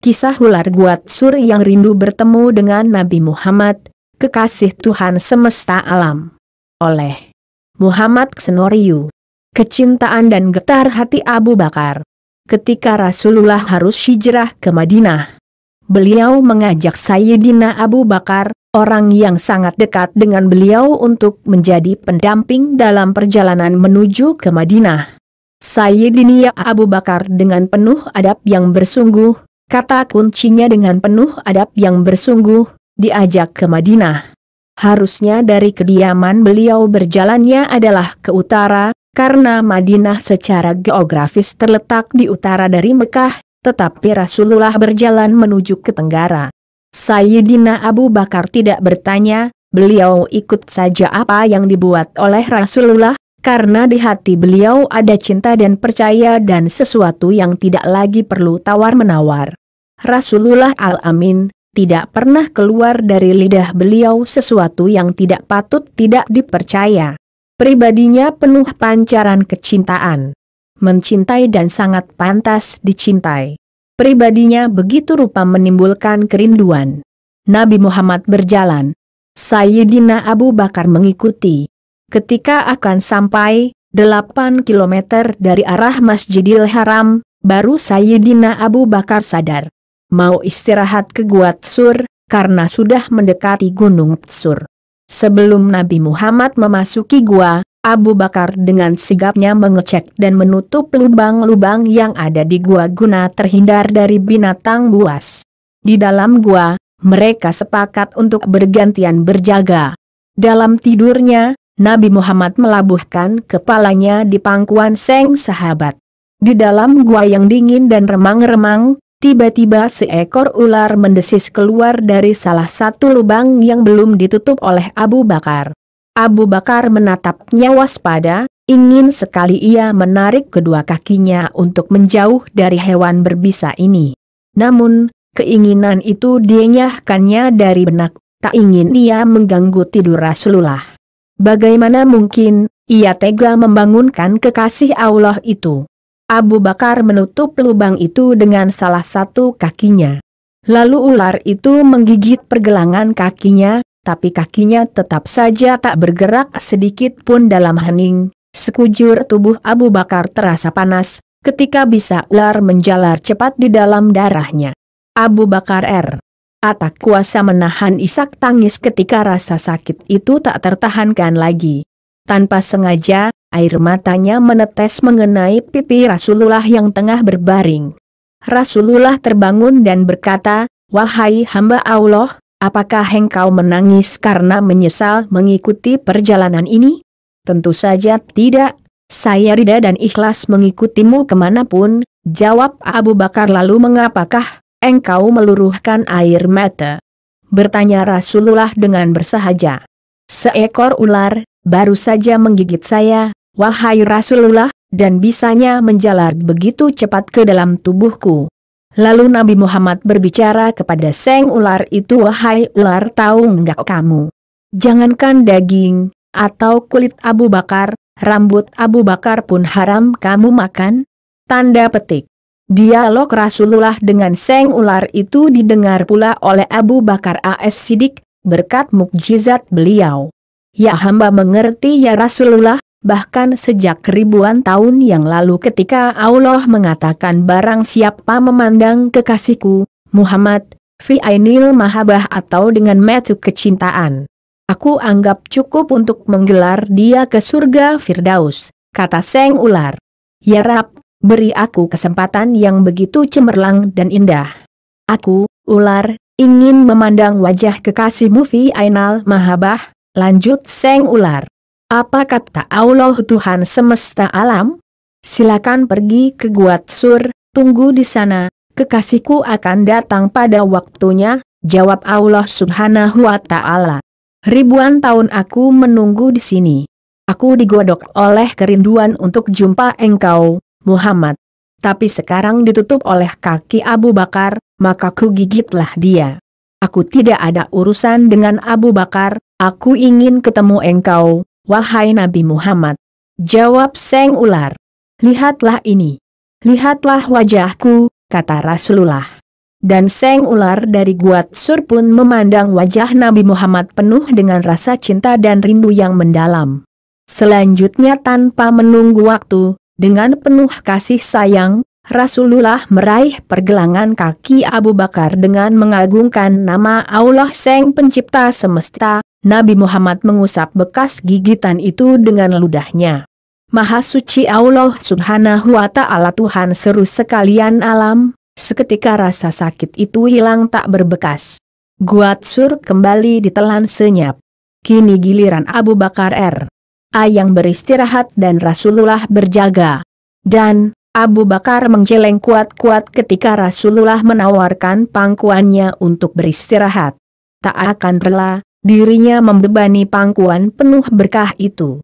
Kisah ular Sur yang rindu bertemu dengan Nabi Muhammad, kekasih Tuhan semesta alam. Oleh Muhammad Senoriu. Kecintaan dan getar hati Abu Bakar. Ketika Rasulullah harus hijrah ke Madinah. Beliau mengajak Sayyidina Abu Bakar, orang yang sangat dekat dengan beliau untuk menjadi pendamping dalam perjalanan menuju ke Madinah. Sayyidina Abu Bakar dengan penuh adab yang bersungguh, Kata kuncinya dengan penuh adab yang bersungguh, diajak ke Madinah. Harusnya dari kediaman beliau berjalannya adalah ke utara, karena Madinah secara geografis terletak di utara dari Mekah, tetapi Rasulullah berjalan menuju ke tenggara. Sayyidina Abu Bakar tidak bertanya, beliau ikut saja apa yang dibuat oleh Rasulullah, karena di hati beliau ada cinta dan percaya dan sesuatu yang tidak lagi perlu tawar-menawar. Rasulullah Al-Amin, tidak pernah keluar dari lidah beliau sesuatu yang tidak patut tidak dipercaya. Pribadinya penuh pancaran kecintaan. Mencintai dan sangat pantas dicintai. Pribadinya begitu rupa menimbulkan kerinduan. Nabi Muhammad berjalan. Sayyidina Abu Bakar mengikuti. Ketika akan sampai, 8 km dari arah Masjidil Haram, baru Sayyidina Abu Bakar sadar mau istirahat ke Gua Tsur, karena sudah mendekati Gunung Tsur. Sebelum Nabi Muhammad memasuki gua, Abu Bakar dengan sigapnya mengecek dan menutup lubang-lubang yang ada di gua guna terhindar dari binatang buas. Di dalam gua, mereka sepakat untuk bergantian berjaga. Dalam tidurnya, Nabi Muhammad melabuhkan kepalanya di pangkuan Seng Sahabat. Di dalam gua yang dingin dan remang-remang, Tiba-tiba seekor ular mendesis keluar dari salah satu lubang yang belum ditutup oleh Abu Bakar. Abu Bakar menatapnya waspada, ingin sekali ia menarik kedua kakinya untuk menjauh dari hewan berbisa ini. Namun, keinginan itu dienyahkannya dari benak, tak ingin ia mengganggu tidur Rasulullah. Bagaimana mungkin, ia tega membangunkan kekasih Allah itu? Abu Bakar menutup lubang itu dengan salah satu kakinya. Lalu ular itu menggigit pergelangan kakinya, tapi kakinya tetap saja tak bergerak sedikit pun dalam hening. Sekujur tubuh Abu Bakar terasa panas, ketika bisa ular menjalar cepat di dalam darahnya. Abu Bakar R. Atak kuasa menahan isak tangis ketika rasa sakit itu tak tertahankan lagi. Tanpa sengaja, Air matanya menetes mengenai pipi Rasulullah yang tengah berbaring. Rasulullah terbangun dan berkata, Wahai hamba Allah, apakah engkau menangis karena menyesal mengikuti perjalanan ini? Tentu saja tidak, saya rida dan ikhlas mengikutimu kemanapun, jawab Abu Bakar lalu mengapakah, engkau meluruhkan air mata? Bertanya Rasulullah dengan bersahaja. Seekor ular, baru saja menggigit saya, Wahai Rasulullah, dan bisanya menjalar begitu cepat ke dalam tubuhku. Lalu Nabi Muhammad berbicara kepada Seng Ular itu Wahai ular tahu enggak kamu? Jangankan daging, atau kulit Abu Bakar, rambut Abu Bakar pun haram kamu makan? Tanda petik. Dialog Rasulullah dengan Seng Ular itu didengar pula oleh Abu Bakar AS Sidik, berkat mukjizat beliau. Ya hamba mengerti ya Rasulullah, Bahkan sejak ribuan tahun yang lalu ketika Allah mengatakan barang siapa memandang kekasihku, Muhammad, fi ainil mahabah atau dengan metu kecintaan. Aku anggap cukup untuk menggelar dia ke surga Firdaus, kata Seng Ular. Ya Rab, beri aku kesempatan yang begitu cemerlang dan indah. Aku, Ular, ingin memandang wajah kekasihmu fi ainal mahabah, lanjut Seng Ular. Apa kata Allah Tuhan semesta alam? Silakan pergi ke Gua sur, tunggu di sana, kekasihku akan datang pada waktunya, jawab Allah Subhanahu wa Ta'ala. Ribuan tahun aku menunggu di sini. Aku digodok oleh kerinduan untuk jumpa engkau, Muhammad. Tapi sekarang ditutup oleh kaki Abu Bakar, maka ku gigitlah dia. Aku tidak ada urusan dengan Abu Bakar, aku ingin ketemu engkau, Wahai Nabi Muhammad. Jawab Seng Ular. Lihatlah ini. Lihatlah wajahku, kata Rasulullah. Dan Seng Ular dari Guat Sur pun memandang wajah Nabi Muhammad penuh dengan rasa cinta dan rindu yang mendalam. Selanjutnya tanpa menunggu waktu, dengan penuh kasih sayang, Rasulullah meraih pergelangan kaki Abu Bakar dengan mengagungkan nama Allah Seng Pencipta Semesta, Nabi Muhammad mengusap bekas gigitan itu dengan ludahnya. Maha suci Allah subhanahu wa ta'ala Tuhan seru sekalian alam, seketika rasa sakit itu hilang tak berbekas. Guat sur kembali ditelan senyap. Kini giliran Abu Bakar R. A yang beristirahat dan Rasulullah berjaga. Dan, Abu Bakar menjeleng kuat-kuat ketika Rasulullah menawarkan pangkuannya untuk beristirahat. Tak akan rela, dirinya membebani pangkuan penuh berkah itu.